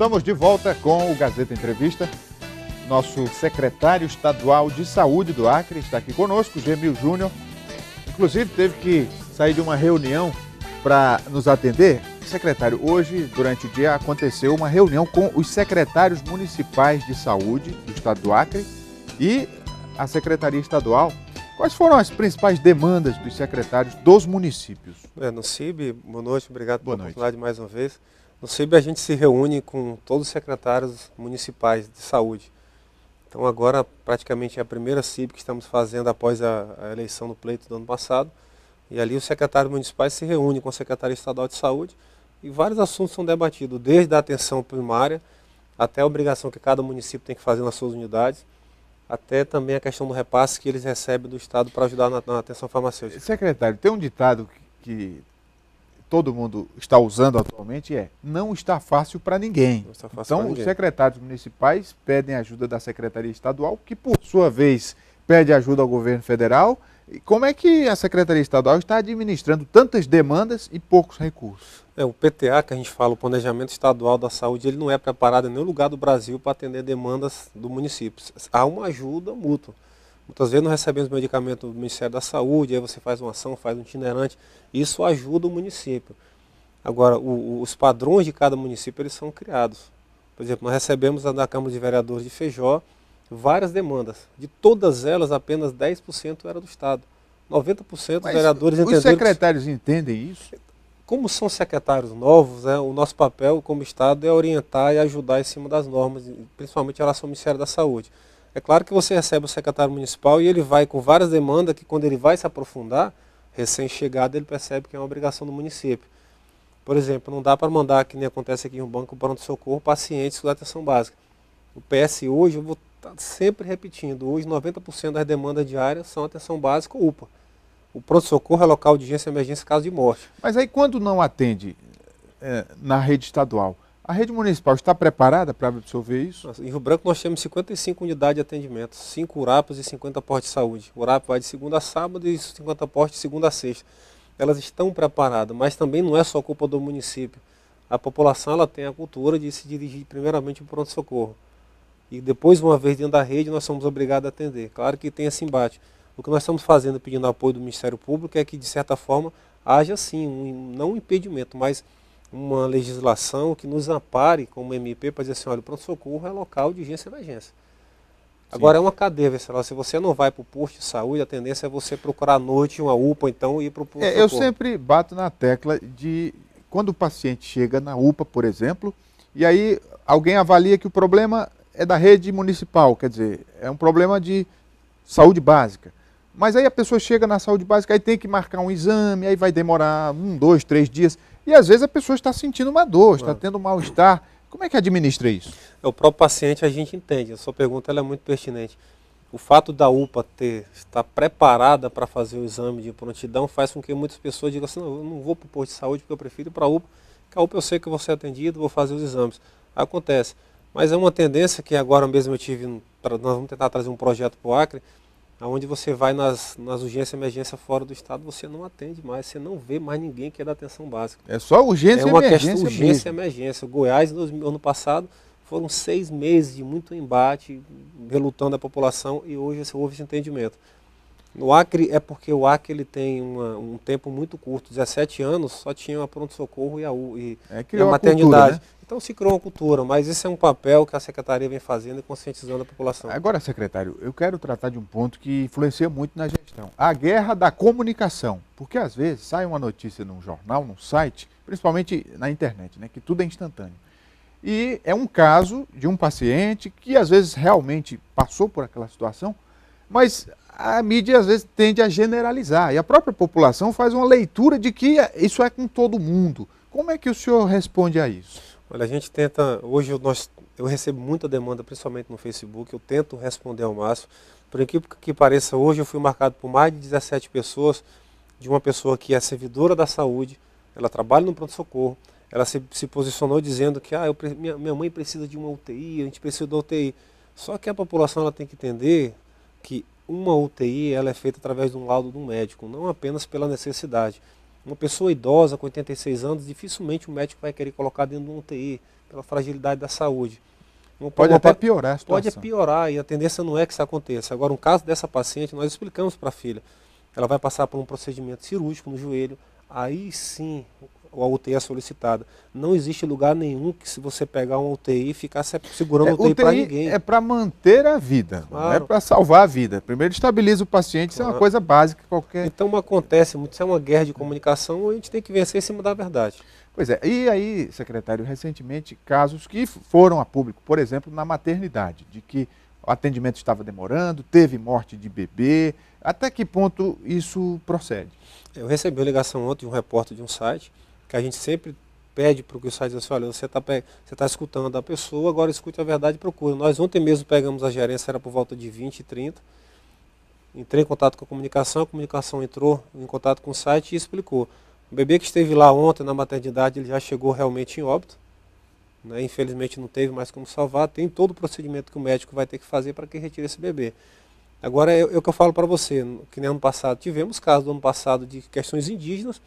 Estamos de volta com o Gazeta Entrevista. Nosso secretário estadual de saúde do Acre está aqui conosco, Gemil Júnior. Inclusive, teve que sair de uma reunião para nos atender. Secretário, hoje, durante o dia, aconteceu uma reunião com os secretários municipais de saúde do estado do Acre e a Secretaria Estadual. Quais foram as principais demandas dos secretários dos municípios? É, no CIB, boa noite, obrigado boa pela noite. oportunidade mais uma vez. No CIB a gente se reúne com todos os secretários municipais de saúde. Então agora praticamente é a primeira CIB que estamos fazendo após a, a eleição do pleito do ano passado. E ali os secretários municipais se reúnem com a Secretaria Estadual de Saúde e vários assuntos são debatidos, desde a atenção primária até a obrigação que cada município tem que fazer nas suas unidades, até também a questão do repasse que eles recebem do Estado para ajudar na, na atenção farmacêutica. Secretário, tem um ditado que, que todo mundo está usando atualmente é não está fácil para ninguém. Fácil então, ninguém. os secretários municipais pedem ajuda da Secretaria Estadual, que por sua vez pede ajuda ao governo federal. E como é que a Secretaria Estadual está administrando tantas demandas e poucos recursos? É, o PTA, que a gente fala, o Planejamento Estadual da Saúde, ele não é preparado em nenhum lugar do Brasil para atender demandas do município. Há uma ajuda mútua. Muitas vezes não recebemos medicamento do Ministério da Saúde, aí você faz uma ação, faz um itinerante. Isso ajuda o município. Agora, o, os padrões de cada município eles são criados. Por exemplo, nós recebemos na Câmara de Vereadores de Feijó várias demandas. De todas elas, apenas 10% era do Estado. 90% dos vereadores entenderam. Os secretários que... entendem isso? Como são secretários novos, né, o nosso papel como Estado é orientar e ajudar em cima das normas, principalmente em relação ao Ministério da Saúde. É claro que você recebe o secretário municipal e ele vai com várias demandas que quando ele vai se aprofundar, recém-chegado, ele percebe que é uma obrigação do município. Por exemplo, não dá para mandar, que nem acontece aqui um banco, pronto-socorro, pacientes da atenção básica. O PS hoje, eu vou estar tá sempre repetindo, hoje 90% das demandas diárias são atenção básica ou UPA. O pronto-socorro é local de urgência, emergência, caso de morte. Mas aí quando não atende é, na rede estadual, a rede municipal está preparada para absorver isso? em Rio Branco nós temos 55 unidades de atendimento, 5 URAPs e 50 postos de saúde. O URAP vai de segunda a sábado e 50 postos de segunda a sexta. Elas estão preparadas, mas também não é só culpa do município. A população ela tem a cultura de se dirigir primeiramente para o pronto-socorro. E depois, uma vez dentro da rede, nós somos obrigados a atender. Claro que tem esse embate. O que nós estamos fazendo, pedindo apoio do Ministério Público, é que, de certa forma, haja sim, um, não um impedimento, mas uma legislação que nos ampare como MP para dizer assim, olha, o pronto-socorro é local de urgência e emergência. Sim. Agora é uma cadeia versatile. Se você não vai para o posto de saúde, a tendência é você procurar à noite uma UPA, então ir para o posto é, Eu sempre bato na tecla de quando o paciente chega na UPA, por exemplo, e aí alguém avalia que o problema é da rede municipal, quer dizer, é um problema de saúde básica. Mas aí a pessoa chega na saúde básica, aí tem que marcar um exame, aí vai demorar um, dois, três dias. E às vezes a pessoa está sentindo uma dor, está tendo um mal-estar. Como é que administra isso? É, o próprio paciente a gente entende, a sua pergunta é muito pertinente. O fato da UPA ter, estar preparada para fazer o exame de prontidão faz com que muitas pessoas digam assim, não, eu não vou para o posto de saúde porque eu prefiro ir para a UPA, que a UPA eu sei que eu vou ser atendido, vou fazer os exames. Acontece. Mas é uma tendência que agora mesmo eu tive, nós vamos tentar trazer um projeto para o Acre, aonde você vai nas, nas urgências emergência fora do estado, você não atende mais, você não vê mais ninguém que é da atenção básica. É só urgência e emergência. É uma emergência questão urgência e emergência. Goiás, no ano passado, foram seis meses de muito embate, relutando a população, e hoje houve esse entendimento. No Acre é porque o Acre ele tem uma, um tempo muito curto, 17 anos, só tinha o pronto-socorro e a, e, é, e a maternidade. Cultura, né? Então se criou uma cultura, mas isso é um papel que a Secretaria vem fazendo e conscientizando a população. Agora, secretário, eu quero tratar de um ponto que influencia muito na gestão. A guerra da comunicação. Porque às vezes sai uma notícia num jornal, num site, principalmente na internet, né, que tudo é instantâneo. E é um caso de um paciente que às vezes realmente passou por aquela situação, mas a mídia às vezes tende a generalizar e a própria população faz uma leitura de que é, isso é com todo mundo. Como é que o senhor responde a isso? Olha, a gente tenta, hoje nós, eu recebo muita demanda, principalmente no Facebook, eu tento responder ao máximo. Por incrível que pareça, hoje eu fui marcado por mais de 17 pessoas, de uma pessoa que é servidora da saúde, ela trabalha no pronto-socorro, ela se, se, posicionou dizendo que ah, eu, minha, minha mãe precisa de uma UTI, a gente precisa de uma UTI. Só que a população ela tem que entender que uma UTI ela é feita através de um laudo de um médico, não apenas pela necessidade. Uma pessoa idosa com 86 anos, dificilmente o médico vai querer colocar dentro de uma UTI, pela fragilidade da saúde. Uma, pode uma, até piorar a situação. Pode piorar e a tendência não é que isso aconteça. Agora, um caso dessa paciente, nós explicamos para a filha, ela vai passar por um procedimento cirúrgico no joelho, aí sim a UTI é solicitada. Não existe lugar nenhum que se você pegar uma UTI ficar segurando é, a UTI, UTI para ninguém. É para manter a vida, claro. não é para salvar a vida. Primeiro estabiliza o paciente, claro. isso é uma coisa básica qualquer. Então acontece muito, isso é uma guerra de comunicação, a gente tem que vencer em cima da verdade. Pois é, e aí, secretário, recentemente casos que foram a público, por exemplo, na maternidade, de que o atendimento estava demorando, teve morte de bebê. Até que ponto isso procede? Eu recebi uma ligação ontem de um repórter de um site que a gente sempre pede para o que o site diz assim, olha, você está você tá escutando a pessoa, agora escute a verdade e procura. Nós ontem mesmo pegamos a gerência, era por volta de 20, 30. Entrei em contato com a comunicação, a comunicação entrou em contato com o site e explicou. O bebê que esteve lá ontem na maternidade, ele já chegou realmente em óbito. Né? Infelizmente não teve mais como salvar. Tem todo o procedimento que o médico vai ter que fazer para que retire esse bebê. Agora é, é o que eu falo para você, que no ano passado tivemos casos do ano passado de questões indígenas,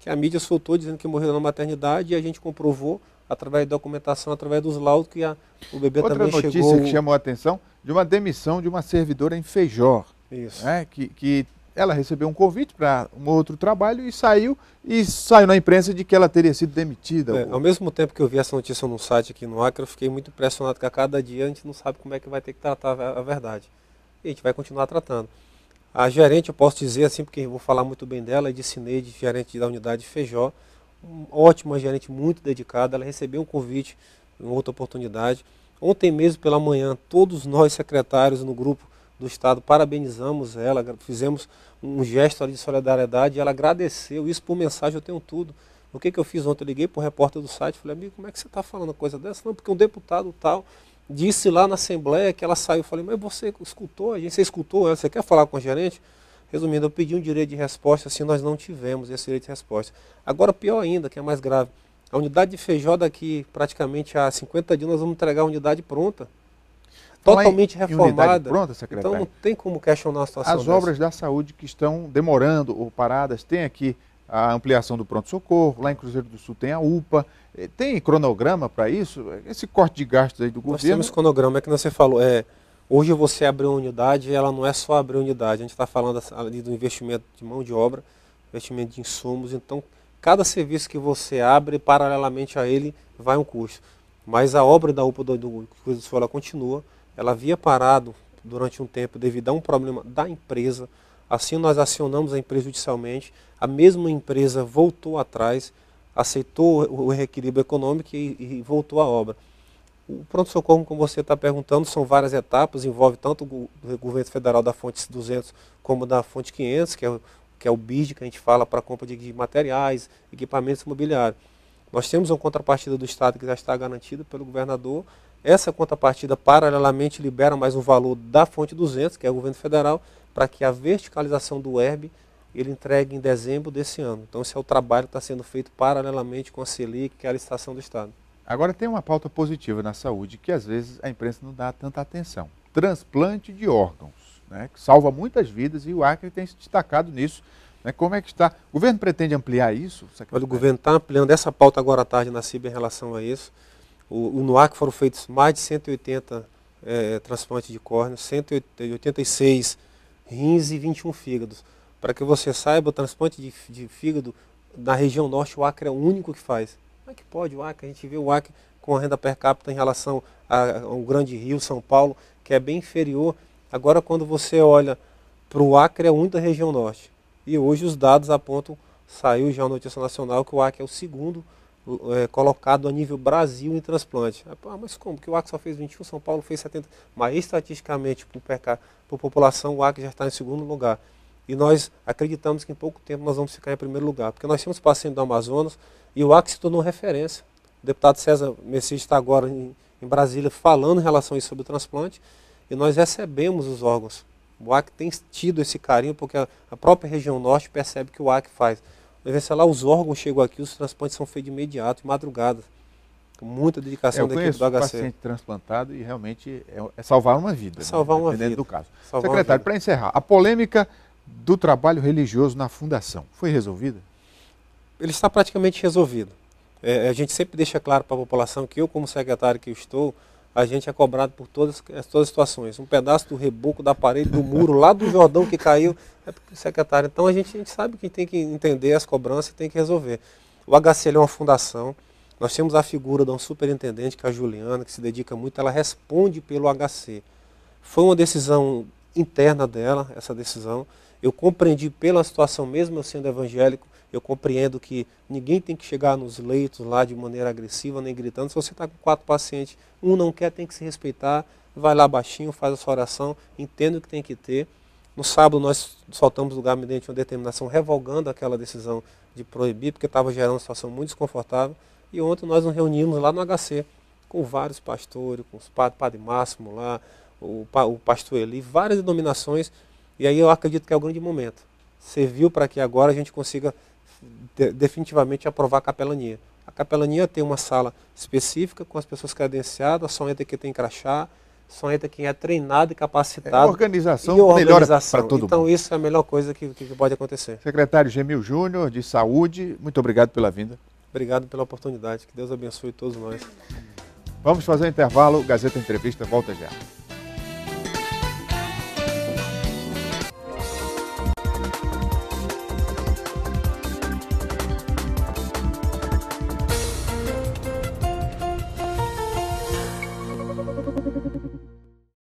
que a mídia soltou dizendo que morreu na maternidade e a gente comprovou através da documentação, através dos laudos que a, o bebê Outra também chegou... Outra notícia que chamou a atenção de uma demissão de uma servidora em Feijó. Isso. Né, que, que ela recebeu um convite para um outro trabalho e saiu e saiu na imprensa de que ela teria sido demitida. É, ao mesmo tempo que eu vi essa notícia no site aqui no Acre, eu fiquei muito impressionado que a cada dia a gente não sabe como é que vai ter que tratar a verdade. E a gente vai continuar tratando. A gerente, eu posso dizer assim, porque vou falar muito bem dela, é de Cineide, gerente da unidade Feijó, ótima gerente, muito dedicada. Ela recebeu um convite em outra oportunidade. Ontem mesmo pela manhã, todos nós secretários no grupo do Estado parabenizamos ela, fizemos um gesto de solidariedade. Ela agradeceu isso por mensagem, eu tenho tudo. O que, que eu fiz ontem? Eu liguei para o repórter do site, falei, amigo, como é que você está falando coisa dessa? Não, porque um deputado tal disse lá na Assembleia que ela saiu. Eu falei, mas você escutou? A gente, você escutou? Você quer falar com o gerente? Resumindo, eu pedi um direito de resposta, assim nós não tivemos esse direito de resposta. Agora, pior ainda, que é mais grave, a unidade de feijó daqui, praticamente há 50 dias, nós vamos entregar a unidade pronta, então, é totalmente reformada. pronta, então, secretário. Então não tem como questionar a situação. As dessa. obras da saúde que estão demorando ou paradas, tem aqui a ampliação do pronto-socorro, lá em Cruzeiro do Sul tem a UPA. Eh, tem cronograma para isso? Esse corte de gastos aí do governo? Nós temos cronograma, é que você falou. É, hoje você abrir uma unidade, ela não é só abrir unidade. A gente está falando ali do investimento de mão de obra, investimento de insumos. Então, cada serviço que você abre, paralelamente a ele, vai um custo. Mas a obra da UPA do, do Cruzeiro do Sul, ela continua. Ela havia parado durante um tempo devido a um problema da empresa, Assim, nós acionamos a empresa judicialmente, a mesma empresa voltou atrás, aceitou o reequilíbrio econômico e, e voltou à obra. O pronto-socorro, como você está perguntando, são várias etapas, envolve tanto o governo federal da fonte 200 como da fonte 500, que é o, que é o BID que a gente fala para compra de materiais, equipamentos imobiliários. Nós temos uma contrapartida do Estado que já está garantida pelo governador. Essa contrapartida, paralelamente, libera mais um valor da fonte 200, que é o governo federal, para que a verticalização do ERB ele entregue em dezembro desse ano. Então esse é o trabalho que está sendo feito paralelamente com a Selic, que é a licitação do Estado. Agora tem uma pauta positiva na saúde que às vezes a imprensa não dá tanta atenção. Transplante de órgãos, né, que salva muitas vidas e o Acre tem se destacado nisso. Né, como é que está? O governo pretende ampliar isso? Olha, o governo está ampliando essa pauta agora à tarde na CIB em relação a isso. O, o no Acre foram feitos mais de 180 é, eh, transplantes de córnea, 186 rins e 21 fígados. Para que você saiba, o transplante de, de, fígado na região norte, o Acre é o único que faz. Como é que pode o Acre? A gente vê o Acre com a renda per capita em relação ao Grande Rio, São Paulo, que é bem inferior. Agora, quando você olha para o Acre, é muito da região norte. E hoje os dados apontam, saiu já a notícia nacional, que o Acre é o segundo é, colocado a nível Brasil em transplante. Ah, mas como? Que o AC só fez 21, São Paulo fez 70. Mas estatisticamente, por, PK, por população, o AC já está em segundo lugar. E nós acreditamos que em pouco tempo nós vamos ficar em primeiro lugar, porque nós temos paciente do Amazonas e o AC se tornou referência. O deputado César Messias está agora em, em Brasília falando em relação a isso sobre o transplante e nós recebemos os órgãos. O AC tem tido esse carinho porque a, a própria região norte percebe que o AC faz. Deve ser lá os órgãos chegam aqui, os transplantes são feitos de imediato, de madrugada. Com muita dedicação é, da equipe do HC. paciente transplantado e realmente é, é salvar uma vida. É salvar né? uma Dependendo vida. do caso. Salvar Secretário, para encerrar, a polêmica do trabalho religioso na fundação foi resolvida? Ele está praticamente resolvido. É, a gente sempre deixa claro para a população que eu, como secretário que eu estou, a gente é cobrado por todas, eh, todas as situações. Um pedaço do reboco da parede, do muro lá do Jordão que caiu, é o secretário. Então a gente, a gente sabe que tem que entender as cobranças e tem que resolver. O HCL é uma fundação. Nós temos a figura de um superintendente, que é a Juliana, que se dedica muito, ela responde pelo HC. Foi uma decisão interna dela, essa decisão. Eu compreendi pela situação, mesmo eu sendo evangélico, eu compreendo que ninguém tem que chegar nos leitos lá de maneira agressiva, nem gritando. Se você está com quatro pacientes, um não quer, tem que se respeitar. Vai lá baixinho, faz a sua oração, entenda o que tem que ter. No sábado nós soltamos o gabinete uma determinação revogando aquela decisão de proibir, porque estava gerando uma situação muito desconfortável. E ontem nós nos reunimos lá no HC com vários pastores, com os padres, padre Máximo lá, o, o pastor Eli, várias denominações. E aí eu acredito que é o grande momento. Serviu para que agora a gente consiga definitivamente aprovar a capelania. A capelania tem uma sala específica com as pessoas credenciadas, só entra quem tem crachá, só entra quem é treinado e capacitado. É, organização, e organização. para todo então, mundo. Então isso é a melhor coisa que, que pode acontecer. Secretário Gemil Júnior, de Saúde, muito obrigado pela vinda. Obrigado pela oportunidade. Que Deus abençoe todos nós. Vamos fazer um intervalo. Gazeta Entrevista volta já.